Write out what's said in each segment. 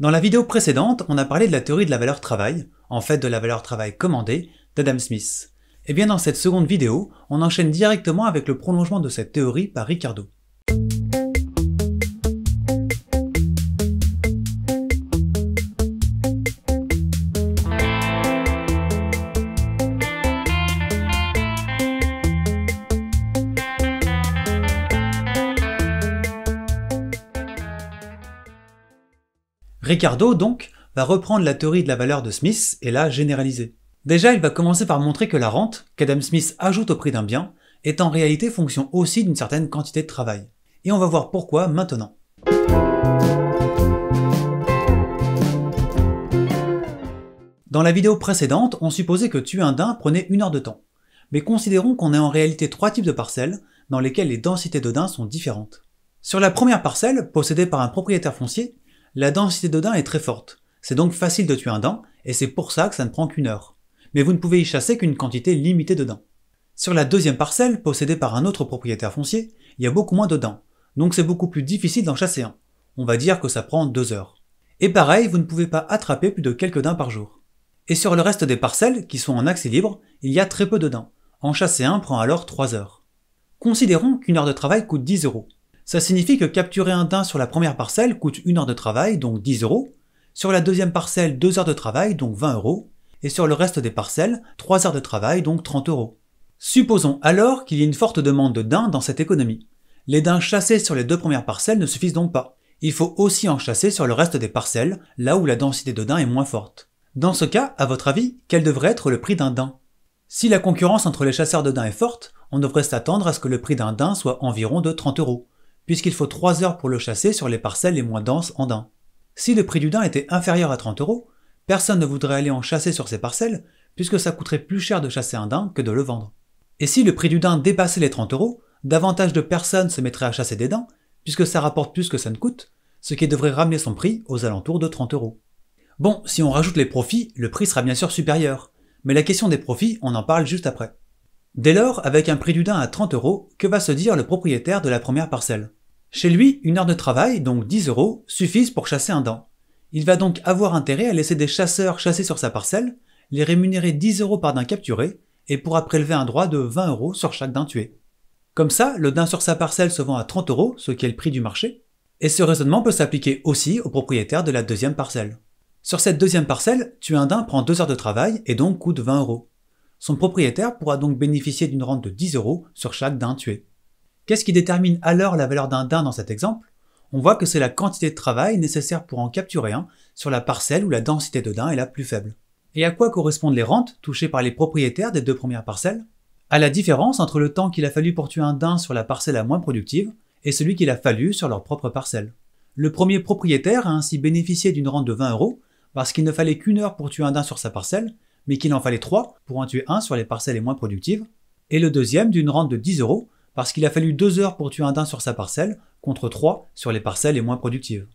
Dans la vidéo précédente, on a parlé de la théorie de la valeur travail, en fait de la valeur travail commandée, d'Adam Smith. Et eh bien dans cette seconde vidéo, on enchaîne directement avec le prolongement de cette théorie par Ricardo. Ricardo, donc, va reprendre la théorie de la valeur de Smith et la généraliser. Déjà, il va commencer par montrer que la rente, qu'Adam Smith ajoute au prix d'un bien, est en réalité fonction aussi d'une certaine quantité de travail. Et on va voir pourquoi maintenant. Dans la vidéo précédente, on supposait que tuer un daim prenait une heure de temps. Mais considérons qu'on a en réalité trois types de parcelles dans lesquelles les densités de daims sont différentes. Sur la première parcelle, possédée par un propriétaire foncier, la densité de dents est très forte, c'est donc facile de tuer un dent et c'est pour ça que ça ne prend qu'une heure. Mais vous ne pouvez y chasser qu'une quantité limitée de dents. Sur la deuxième parcelle, possédée par un autre propriétaire foncier, il y a beaucoup moins de dents, donc c'est beaucoup plus difficile d'en chasser un. On va dire que ça prend deux heures. Et pareil, vous ne pouvez pas attraper plus de quelques dents par jour. Et sur le reste des parcelles, qui sont en accès libre, il y a très peu de dents. En chasser un prend alors 3 heures. Considérons qu'une heure de travail coûte 10 euros. Ça signifie que capturer un daim sur la première parcelle coûte une heure de travail, donc 10 euros, sur la deuxième parcelle 2 heures de travail, donc 20 euros, et sur le reste des parcelles 3 heures de travail, donc 30 euros. Supposons alors qu'il y ait une forte demande de daim dans cette économie. Les daims chassés sur les deux premières parcelles ne suffisent donc pas. Il faut aussi en chasser sur le reste des parcelles, là où la densité de daims est moins forte. Dans ce cas, à votre avis, quel devrait être le prix d'un daim Si la concurrence entre les chasseurs de daims est forte, on devrait s'attendre à ce que le prix d'un daim soit environ de 30 euros puisqu'il faut 3 heures pour le chasser sur les parcelles les moins denses en daim. Si le prix du daim était inférieur à 30 euros, personne ne voudrait aller en chasser sur ces parcelles, puisque ça coûterait plus cher de chasser un daim que de le vendre. Et si le prix du daim dépassait les 30 euros, davantage de personnes se mettraient à chasser des daims, puisque ça rapporte plus que ça ne coûte, ce qui devrait ramener son prix aux alentours de 30 euros. Bon, si on rajoute les profits, le prix sera bien sûr supérieur, mais la question des profits, on en parle juste après. Dès lors, avec un prix du dain à 30 euros, que va se dire le propriétaire de la première parcelle Chez lui, une heure de travail, donc 10 euros, suffisent pour chasser un dent. Il va donc avoir intérêt à laisser des chasseurs chasser sur sa parcelle, les rémunérer 10 euros par dain capturé, et pourra prélever un droit de 20 euros sur chaque dain tué. Comme ça, le dain sur sa parcelle se vend à 30 euros, ce qui est le prix du marché, et ce raisonnement peut s'appliquer aussi au propriétaire de la deuxième parcelle. Sur cette deuxième parcelle, tuer un dain prend 2 heures de travail et donc coûte 20 euros. Son propriétaire pourra donc bénéficier d'une rente de 10 euros sur chaque dain tué. Qu'est-ce qui détermine alors la valeur d'un daim dans cet exemple On voit que c'est la quantité de travail nécessaire pour en capturer un sur la parcelle où la densité de dain est la plus faible. Et à quoi correspondent les rentes touchées par les propriétaires des deux premières parcelles À la différence entre le temps qu'il a fallu pour tuer un dain sur la parcelle la moins productive et celui qu'il a fallu sur leur propre parcelle. Le premier propriétaire a ainsi bénéficié d'une rente de 20 euros parce qu'il ne fallait qu'une heure pour tuer un dain sur sa parcelle mais qu'il en fallait 3 pour en tuer un sur les parcelles les moins productives, et le deuxième d'une rente de 10 euros parce qu'il a fallu 2 heures pour tuer un daim sur sa parcelle contre 3 sur les parcelles les moins productives.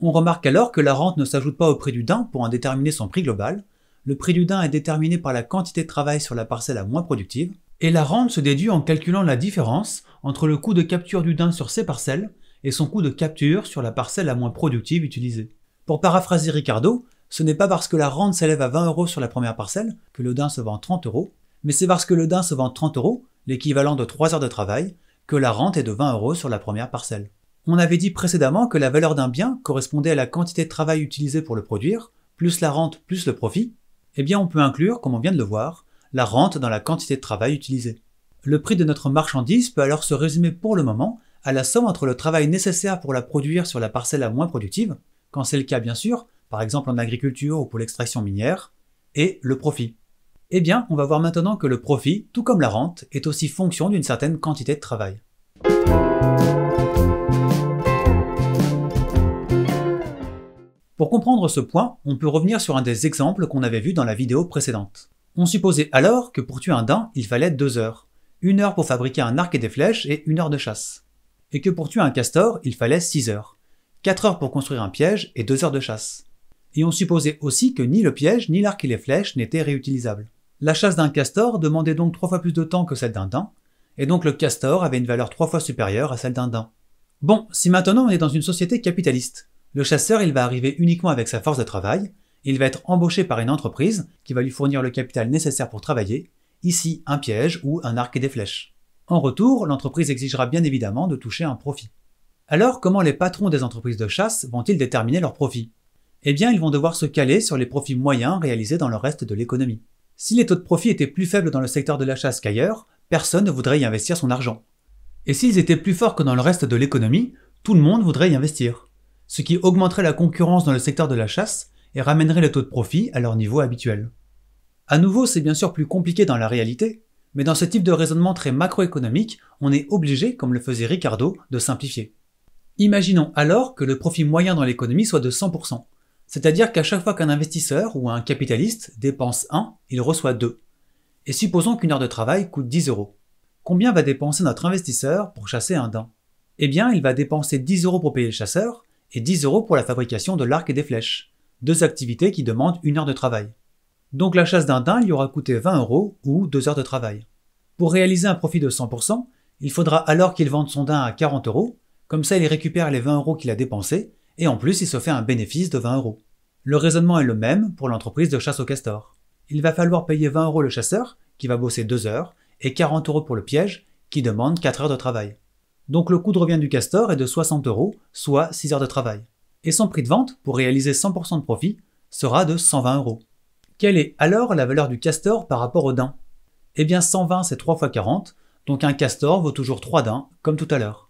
On remarque alors que la rente ne s'ajoute pas au prix du daim pour en déterminer son prix global, le prix du daim est déterminé par la quantité de travail sur la parcelle la moins productive, et la rente se déduit en calculant la différence entre le coût de capture du daim sur ses parcelles et son coût de capture sur la parcelle la moins productive utilisée. Pour paraphraser Ricardo, ce n'est pas parce que la rente s'élève à 20 euros sur la première parcelle que le dain se vend 30 euros, mais c'est parce que le dain se vend 30 euros, l'équivalent de 3 heures de travail, que la rente est de 20 euros sur la première parcelle. On avait dit précédemment que la valeur d'un bien correspondait à la quantité de travail utilisée pour le produire, plus la rente plus le profit. Eh bien, on peut inclure, comme on vient de le voir, la rente dans la quantité de travail utilisée. Le prix de notre marchandise peut alors se résumer pour le moment à la somme entre le travail nécessaire pour la produire sur la parcelle la moins productive, quand c'est le cas bien sûr, par exemple en agriculture ou pour l'extraction minière, et le profit. Eh bien, on va voir maintenant que le profit, tout comme la rente, est aussi fonction d'une certaine quantité de travail. Pour comprendre ce point, on peut revenir sur un des exemples qu'on avait vu dans la vidéo précédente. On supposait alors que pour tuer un daim, il fallait deux heures. Une heure pour fabriquer un arc et des flèches et une heure de chasse. Et que pour tuer un castor, il fallait six heures. Quatre heures pour construire un piège et deux heures de chasse et on supposait aussi que ni le piège, ni l'arc et les flèches n'étaient réutilisables. La chasse d'un castor demandait donc trois fois plus de temps que celle d'un daim, et donc le castor avait une valeur trois fois supérieure à celle d'un daim. Bon, si maintenant on est dans une société capitaliste, le chasseur il va arriver uniquement avec sa force de travail, il va être embauché par une entreprise qui va lui fournir le capital nécessaire pour travailler, ici un piège ou un arc et des flèches. En retour, l'entreprise exigera bien évidemment de toucher un profit. Alors comment les patrons des entreprises de chasse vont-ils déterminer leur profit eh bien ils vont devoir se caler sur les profits moyens réalisés dans le reste de l'économie. Si les taux de profit étaient plus faibles dans le secteur de la chasse qu'ailleurs, personne ne voudrait y investir son argent. Et s'ils étaient plus forts que dans le reste de l'économie, tout le monde voudrait y investir. Ce qui augmenterait la concurrence dans le secteur de la chasse et ramènerait les taux de profit à leur niveau habituel. À nouveau, c'est bien sûr plus compliqué dans la réalité, mais dans ce type de raisonnement très macroéconomique, on est obligé, comme le faisait Ricardo, de simplifier. Imaginons alors que le profit moyen dans l'économie soit de 100%. C'est-à-dire qu'à chaque fois qu'un investisseur ou un capitaliste dépense 1, il reçoit 2. Et supposons qu'une heure de travail coûte 10 euros. Combien va dépenser notre investisseur pour chasser un daim Eh bien, il va dépenser 10 euros pour payer le chasseur et 10 euros pour la fabrication de l'arc et des flèches, deux activités qui demandent une heure de travail. Donc la chasse d'un daim lui aura coûté 20 euros ou 2 heures de travail. Pour réaliser un profit de 100%, il faudra alors qu'il vende son daim à 40 euros, comme ça il récupère les 20 euros qu'il a dépensés et en plus il se fait un bénéfice de 20 euros. Le raisonnement est le même pour l'entreprise de chasse au castor. Il va falloir payer 20 euros le chasseur, qui va bosser 2 heures, et 40 euros pour le piège, qui demande 4 heures de travail. Donc le coût de revient du castor est de 60 euros, soit 6 heures de travail. Et son prix de vente, pour réaliser 100% de profit, sera de 120 euros. Quelle est alors la valeur du castor par rapport au daim Eh bien 120 c'est 3 fois 40, donc un castor vaut toujours 3 daims, comme tout à l'heure.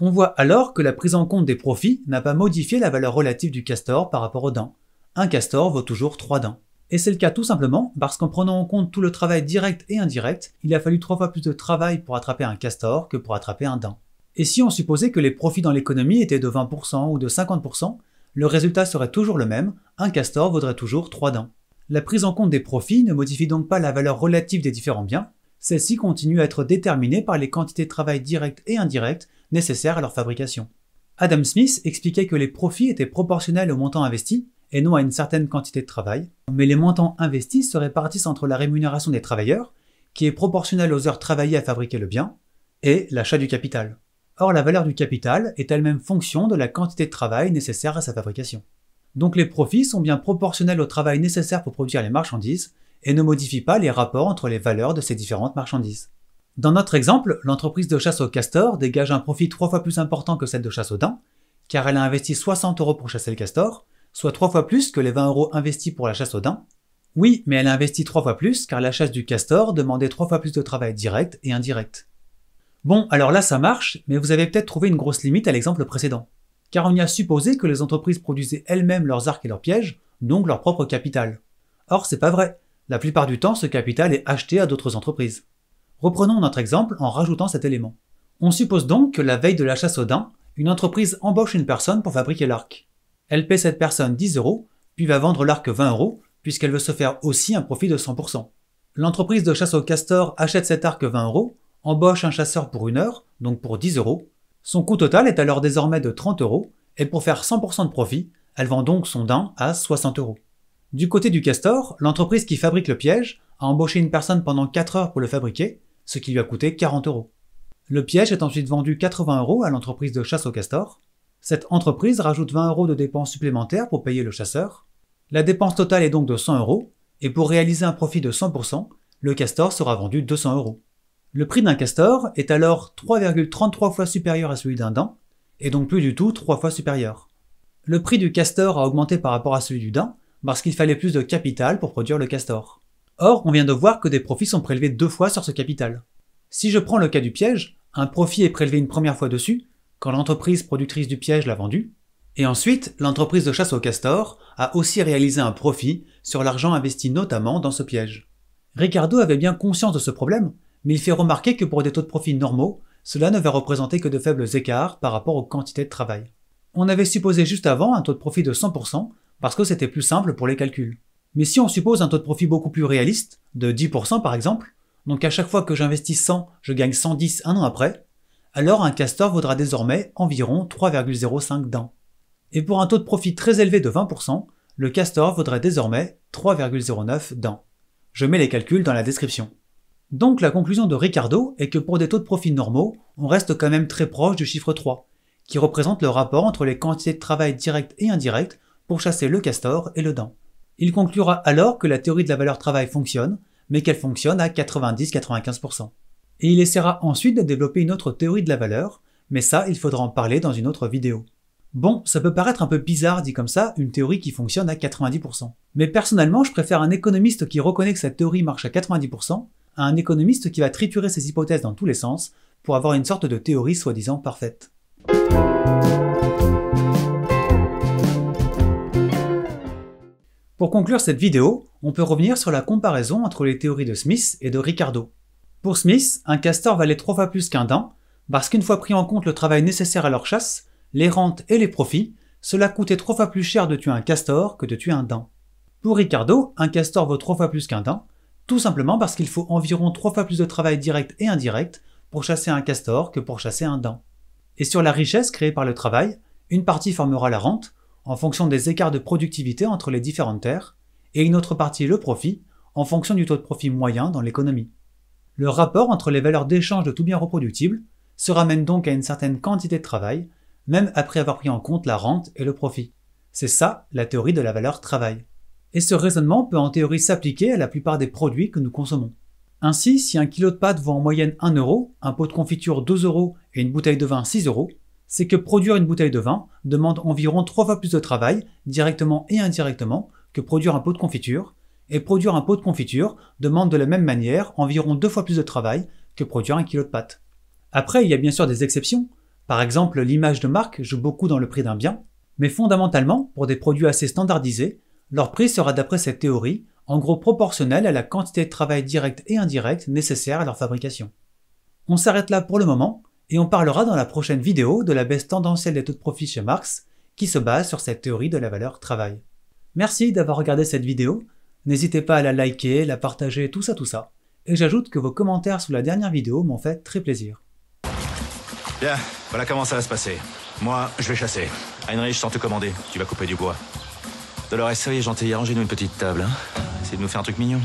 On voit alors que la prise en compte des profits n'a pas modifié la valeur relative du castor par rapport aux dents. Un castor vaut toujours 3 dents. Et c'est le cas tout simplement parce qu'en prenant en compte tout le travail direct et indirect, il a fallu trois fois plus de travail pour attraper un castor que pour attraper un dent. Et si on supposait que les profits dans l'économie étaient de 20% ou de 50%, le résultat serait toujours le même, un castor vaudrait toujours 3 dents. La prise en compte des profits ne modifie donc pas la valeur relative des différents biens, celle-ci continue à être déterminée par les quantités de travail direct et indirect nécessaires à leur fabrication. Adam Smith expliquait que les profits étaient proportionnels au montant investi et non à une certaine quantité de travail, mais les montants investis se répartissent entre la rémunération des travailleurs, qui est proportionnelle aux heures travaillées à fabriquer le bien, et l'achat du capital. Or, la valeur du capital est elle-même fonction de la quantité de travail nécessaire à sa fabrication. Donc les profits sont bien proportionnels au travail nécessaire pour produire les marchandises et ne modifient pas les rapports entre les valeurs de ces différentes marchandises. Dans notre exemple, l'entreprise de chasse au castor dégage un profit trois fois plus important que celle de chasse aux dents, car elle a investi 60 euros pour chasser le castor, soit trois fois plus que les 20 euros investis pour la chasse aux dents. Oui, mais elle a investi trois fois plus car la chasse du castor demandait trois fois plus de travail direct et indirect. Bon, alors là ça marche, mais vous avez peut-être trouvé une grosse limite à l'exemple précédent. Car on y a supposé que les entreprises produisaient elles-mêmes leurs arcs et leurs pièges, donc leur propre capital. Or, c'est pas vrai. La plupart du temps, ce capital est acheté à d'autres entreprises. Reprenons notre exemple en rajoutant cet élément. On suppose donc que la veille de la chasse aux daim, une entreprise embauche une personne pour fabriquer l'arc. Elle paie cette personne 10 euros, puis va vendre l'arc 20 euros, puisqu'elle veut se faire aussi un profit de 100%. L'entreprise de chasse aux castor achète cet arc 20 euros, embauche un chasseur pour une heure, donc pour 10 euros. Son coût total est alors désormais de 30 euros, et pour faire 100% de profit, elle vend donc son daim à 60 euros. Du côté du castor, l'entreprise qui fabrique le piège a embauché une personne pendant 4 heures pour le fabriquer, ce qui lui a coûté 40 euros. Le piège est ensuite vendu 80 euros à l'entreprise de chasse au castor. Cette entreprise rajoute 20 euros de dépenses supplémentaires pour payer le chasseur. La dépense totale est donc de 100 euros, et pour réaliser un profit de 100%, le castor sera vendu 200 euros. Le prix d'un castor est alors 3,33 fois supérieur à celui d'un daim, et donc plus du tout 3 fois supérieur. Le prix du castor a augmenté par rapport à celui du daim, parce qu'il fallait plus de capital pour produire le castor. Or, on vient de voir que des profits sont prélevés deux fois sur ce capital. Si je prends le cas du piège, un profit est prélevé une première fois dessus, quand l'entreprise productrice du piège l'a vendu, et ensuite, l'entreprise de chasse au castor a aussi réalisé un profit sur l'argent investi notamment dans ce piège. Ricardo avait bien conscience de ce problème, mais il fait remarquer que pour des taux de profit normaux, cela ne va représenter que de faibles écarts par rapport aux quantités de travail. On avait supposé juste avant un taux de profit de 100% parce que c'était plus simple pour les calculs. Mais si on suppose un taux de profit beaucoup plus réaliste, de 10% par exemple, donc à chaque fois que j'investis 100, je gagne 110 un an après, alors un castor vaudra désormais environ 3,05 dents. Et pour un taux de profit très élevé de 20%, le castor vaudrait désormais 3,09 dents. Je mets les calculs dans la description. Donc la conclusion de Ricardo est que pour des taux de profit normaux, on reste quand même très proche du chiffre 3, qui représente le rapport entre les quantités de travail direct et indirect pour chasser le castor et le dent. Il conclura alors que la théorie de la valeur travail fonctionne, mais qu'elle fonctionne à 90-95%. Et il essaiera ensuite de développer une autre théorie de la valeur, mais ça, il faudra en parler dans une autre vidéo. Bon, ça peut paraître un peu bizarre dit comme ça, une théorie qui fonctionne à 90%. Mais personnellement, je préfère un économiste qui reconnaît que sa théorie marche à 90% à un économiste qui va triturer ses hypothèses dans tous les sens pour avoir une sorte de théorie soi-disant parfaite. Pour conclure cette vidéo, on peut revenir sur la comparaison entre les théories de Smith et de Ricardo. Pour Smith, un castor valait trois fois plus qu'un daim, parce qu'une fois pris en compte le travail nécessaire à leur chasse, les rentes et les profits, cela coûtait trois fois plus cher de tuer un castor que de tuer un daim. Pour Ricardo, un castor vaut trois fois plus qu'un daim, tout simplement parce qu'il faut environ trois fois plus de travail direct et indirect pour chasser un castor que pour chasser un daim. Et sur la richesse créée par le travail, une partie formera la rente, en fonction des écarts de productivité entre les différentes terres, et une autre partie le profit, en fonction du taux de profit moyen dans l'économie. Le rapport entre les valeurs d'échange de tout bien reproductible se ramène donc à une certaine quantité de travail, même après avoir pris en compte la rente et le profit. C'est ça la théorie de la valeur travail. Et ce raisonnement peut en théorie s'appliquer à la plupart des produits que nous consommons. Ainsi, si un kilo de pâte vaut en moyenne 1 euro, un pot de confiture 2 euros et une bouteille de vin 6 euros, c'est que produire une bouteille de vin demande environ trois fois plus de travail, directement et indirectement, que produire un pot de confiture, et produire un pot de confiture demande de la même manière environ deux fois plus de travail que produire un kilo de pâte. Après, il y a bien sûr des exceptions. Par exemple, l'image de marque joue beaucoup dans le prix d'un bien, mais fondamentalement, pour des produits assez standardisés, leur prix sera d'après cette théorie en gros proportionnel à la quantité de travail direct et indirect nécessaire à leur fabrication. On s'arrête là pour le moment, et on parlera dans la prochaine vidéo de la baisse tendancielle des taux de profit chez Marx, qui se base sur cette théorie de la valeur travail. Merci d'avoir regardé cette vidéo, n'hésitez pas à la liker, la partager, tout ça tout ça, et j'ajoute que vos commentaires sous la dernière vidéo m'ont fait très plaisir. Bien, voilà comment ça va se passer. Moi, je vais chasser. Heinrich, sans te commander, tu vas couper du bois. Dolores, soyez gentil, arrangez-nous une petite table. Hein. Essayez de nous faire un truc mignon.